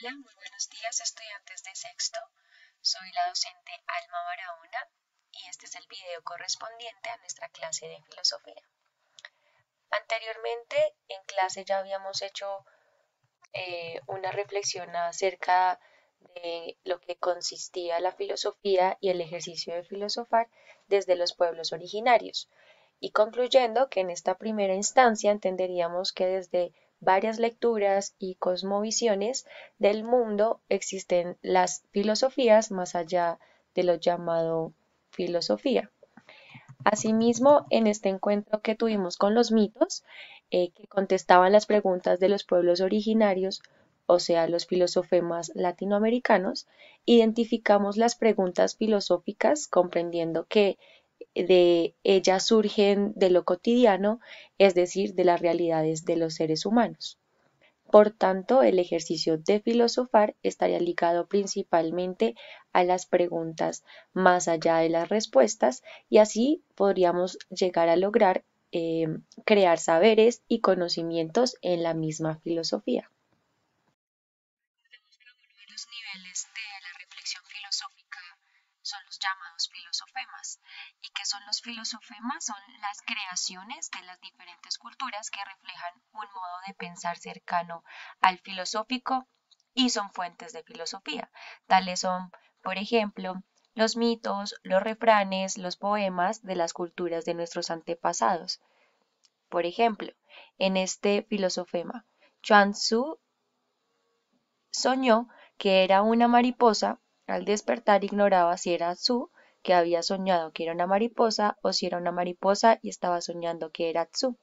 Hola, muy buenos días estudiantes de sexto. Soy la docente Alma Barahona y este es el video correspondiente a nuestra clase de filosofía. Anteriormente en clase ya habíamos hecho eh, una reflexión acerca de lo que consistía la filosofía y el ejercicio de filosofar desde los pueblos originarios y concluyendo que en esta primera instancia entenderíamos que desde varias lecturas y cosmovisiones del mundo, existen las filosofías más allá de lo llamado filosofía. Asimismo, en este encuentro que tuvimos con los mitos, eh, que contestaban las preguntas de los pueblos originarios, o sea, los filosofemas latinoamericanos, identificamos las preguntas filosóficas comprendiendo que de ellas surgen de lo cotidiano, es decir, de las realidades de los seres humanos. Por tanto, el ejercicio de filosofar estaría ligado principalmente a las preguntas más allá de las respuestas y así podríamos llegar a lograr eh, crear saberes y conocimientos en la misma filosofía. de la reflexión filosófica son los llamados filosofemas. ¿Y qué son los filosofemas? Son las creaciones de las diferentes culturas que reflejan un modo de pensar cercano al filosófico y son fuentes de filosofía. Tales son, por ejemplo, los mitos, los refranes, los poemas de las culturas de nuestros antepasados. Por ejemplo, en este filosofema, Chuang Tzu soñó que era una mariposa al despertar ignoraba si era Tzu, que había soñado que era una mariposa, o si era una mariposa y estaba soñando que era Tzu.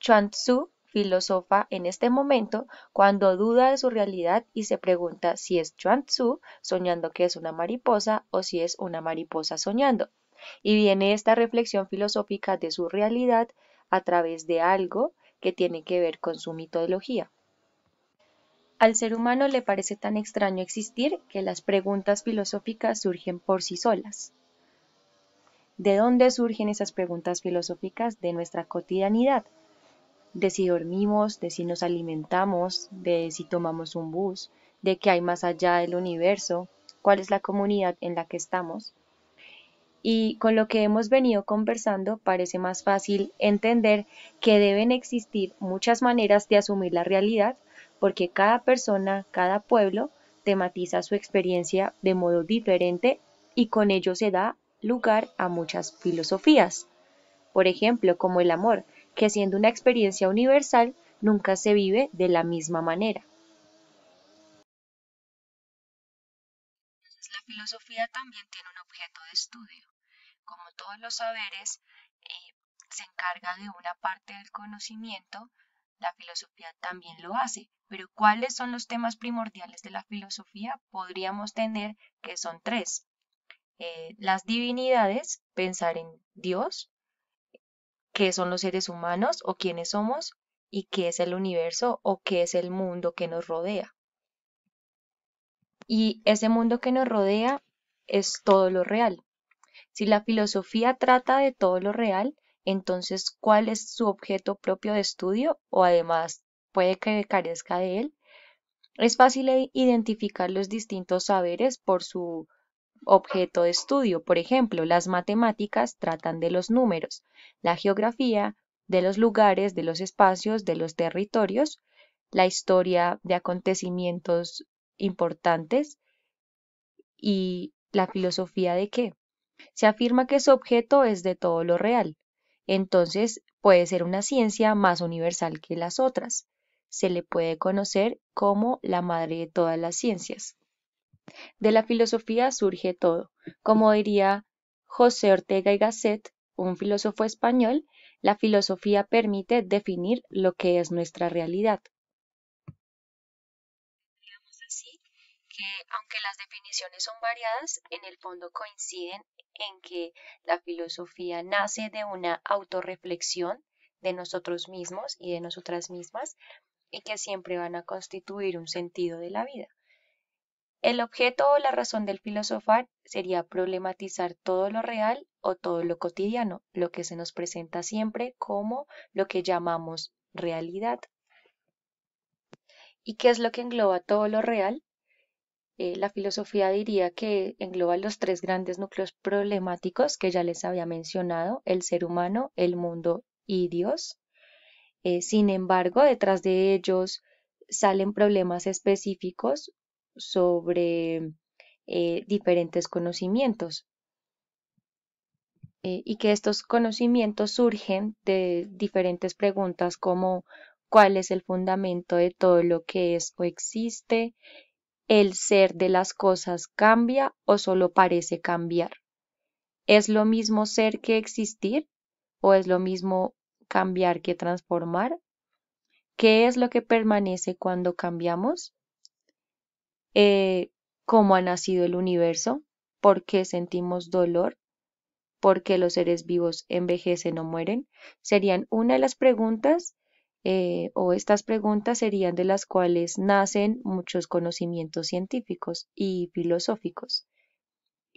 Chuan Tzu filosofa en este momento cuando duda de su realidad y se pregunta si es Chuan Tzu soñando que es una mariposa o si es una mariposa soñando. Y viene esta reflexión filosófica de su realidad a través de algo que tiene que ver con su mitología. Al ser humano le parece tan extraño existir que las preguntas filosóficas surgen por sí solas. ¿De dónde surgen esas preguntas filosóficas de nuestra cotidianidad? De si dormimos, de si nos alimentamos, de si tomamos un bus, de qué hay más allá del universo, cuál es la comunidad en la que estamos. Y con lo que hemos venido conversando parece más fácil entender que deben existir muchas maneras de asumir la realidad porque cada persona, cada pueblo, tematiza su experiencia de modo diferente y con ello se da lugar a muchas filosofías. Por ejemplo, como el amor, que siendo una experiencia universal, nunca se vive de la misma manera. La filosofía también tiene un objeto de estudio. Como todos los saberes, eh, se encarga de una parte del conocimiento la filosofía también lo hace, pero ¿cuáles son los temas primordiales de la filosofía? Podríamos tener que son tres. Eh, las divinidades, pensar en Dios, qué son los seres humanos o quiénes somos y qué es el universo o qué es el mundo que nos rodea. Y ese mundo que nos rodea es todo lo real. Si la filosofía trata de todo lo real, entonces, ¿cuál es su objeto propio de estudio o además puede que carezca de él? Es fácil e-, identificar los distintos saberes por su objeto de estudio. Por ejemplo, las matemáticas tratan de los números, la geografía, de los lugares, de los espacios, de los territorios, la historia de acontecimientos importantes y la filosofía de qué. Se afirma que su objeto es de todo lo real. Entonces puede ser una ciencia más universal que las otras. Se le puede conocer como la madre de todas las ciencias. De la filosofía surge todo. Como diría José Ortega y Gasset, un filósofo español, la filosofía permite definir lo que es nuestra realidad. Aunque las definiciones son variadas, en el fondo coinciden en que la filosofía nace de una autorreflexión de nosotros mismos y de nosotras mismas y que siempre van a constituir un sentido de la vida. El objeto o la razón del filosofar sería problematizar todo lo real o todo lo cotidiano, lo que se nos presenta siempre como lo que llamamos realidad. ¿Y qué es lo que engloba todo lo real? Eh, la filosofía diría que engloba los tres grandes núcleos problemáticos que ya les había mencionado, el ser humano, el mundo y Dios. Eh, sin embargo, detrás de ellos salen problemas específicos sobre eh, diferentes conocimientos y que estos conocimientos surgen de diferentes preguntas como cuál es el fundamento de todo lo que es o existe, el ser de las cosas cambia o solo parece cambiar. ¿Es lo mismo ser que existir o es lo mismo cambiar que transformar? ¿Qué es lo que permanece cuando cambiamos? Eh, ¿Cómo ha nacido el universo? ¿Por qué sentimos dolor? ¿Por qué los seres vivos envejecen o mueren? Serían una de las preguntas eh, o estas preguntas serían de las cuales nacen muchos conocimientos científicos y filosóficos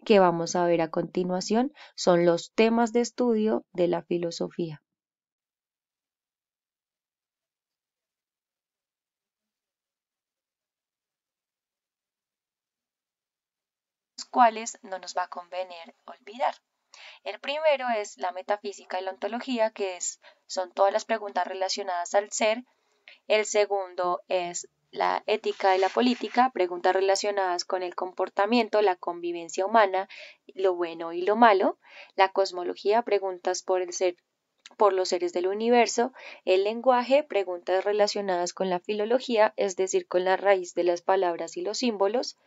que vamos a ver a continuación son los temas de estudio de la filosofía. Los cuales no nos va a convenir olvidar. El primero es la metafísica y la ontología, que es, son todas las preguntas relacionadas al ser. El segundo es la ética y la política, preguntas relacionadas con el comportamiento, la convivencia humana, lo bueno y lo malo, la cosmología, preguntas por el ser por los seres del universo, el lenguaje, preguntas relacionadas con la filología, es decir, con la raíz de las palabras y los símbolos,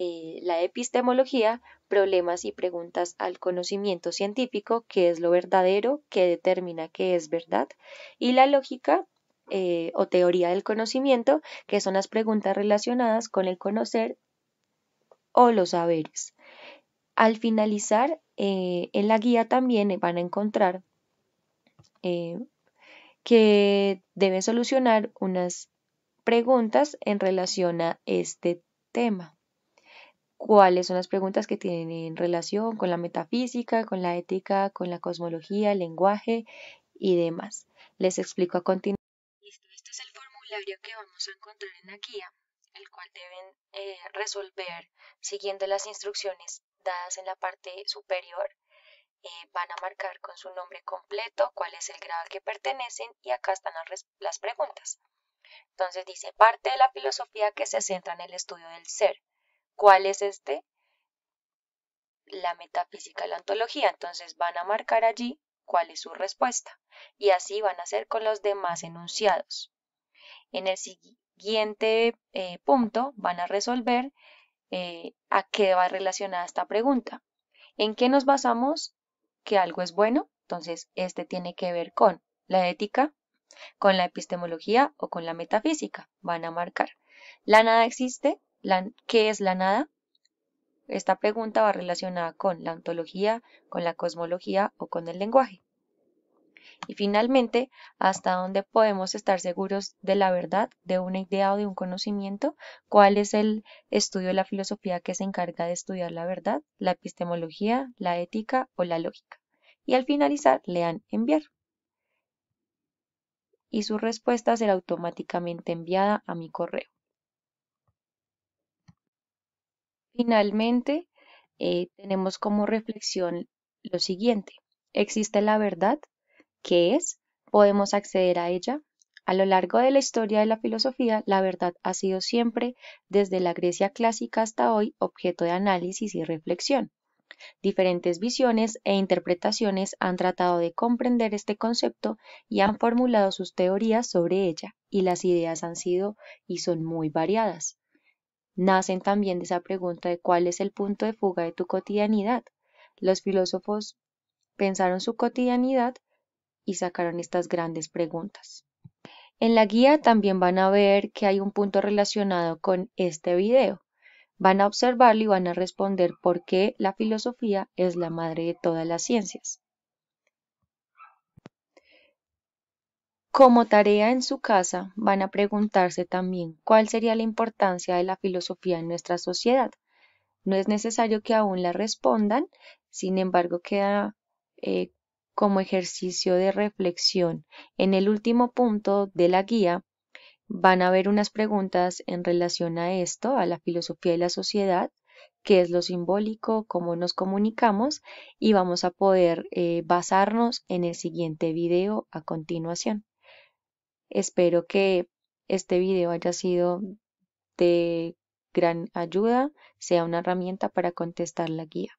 eh, la epistemología, problemas y preguntas al conocimiento científico, qué es lo verdadero, qué determina qué es verdad, y la lógica eh, o teoría del conocimiento, que son las preguntas relacionadas con el conocer o los saberes. Al finalizar, eh, en la guía también van a encontrar que deben solucionar unas preguntas en relación a este tema cuáles son las preguntas que tienen relación con la metafísica, con la ética, con la cosmología, lenguaje y demás. Les explico a continuación. este es el formulario que vamos a encontrar en la guía, el cual deben eh, resolver siguiendo las instrucciones dadas en la parte superior. Eh, van a marcar con su nombre completo cuál es el grado al que pertenecen y acá están las preguntas. Entonces dice, parte de la filosofía que se centra en el estudio del ser ¿Cuál es este? La metafísica, la ontología. Entonces van a marcar allí cuál es su respuesta. Y así van a hacer con los demás enunciados. En el siguiente eh, punto van a resolver eh, a qué va relacionada esta pregunta. ¿En qué nos basamos que algo es bueno? Entonces, este tiene que ver con la ética, con la epistemología o con la metafísica. Van a marcar. La nada existe, ¿qué es la nada? Esta pregunta va relacionada con la ontología, con la cosmología o con el lenguaje. Y finalmente, ¿hasta dónde podemos estar seguros de la verdad, de una idea o de un conocimiento? ¿Cuál es el estudio de la filosofía que se encarga de estudiar la verdad, la epistemología, la ética o la lógica? Y al finalizar, lean enviar. Y su respuesta será automáticamente enviada a mi correo. Finalmente, eh, tenemos como reflexión lo siguiente. Existe la verdad, ¿Qué es, podemos acceder a ella. A lo largo de la historia de la filosofía, la verdad ha sido siempre, desde la Grecia clásica hasta hoy, objeto de análisis y reflexión. Diferentes visiones e interpretaciones han tratado de comprender este concepto y han formulado sus teorías sobre ella, y las ideas han sido y son muy variadas nacen también de esa pregunta de cuál es el punto de fuga de tu cotidianidad. Los filósofos pensaron su cotidianidad y sacaron estas grandes preguntas. En la guía también van a ver que hay un punto relacionado con este video. Van a observarlo y van a responder por qué la filosofía es la madre de todas las ciencias. Como tarea en su casa, van a preguntarse también cuál sería la importancia de la filosofía en nuestra sociedad. No es necesario que aún la respondan, sin embargo queda eh, como ejercicio de reflexión. En el último punto de la guía van a haber unas preguntas en relación a esto, a la filosofía y la sociedad, qué es lo simbólico, cómo nos comunicamos y vamos a poder eh, basarnos en el siguiente video a continuación. Espero que este video haya sido de gran ayuda, sea una herramienta para contestar la guía.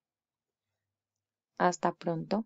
Hasta pronto.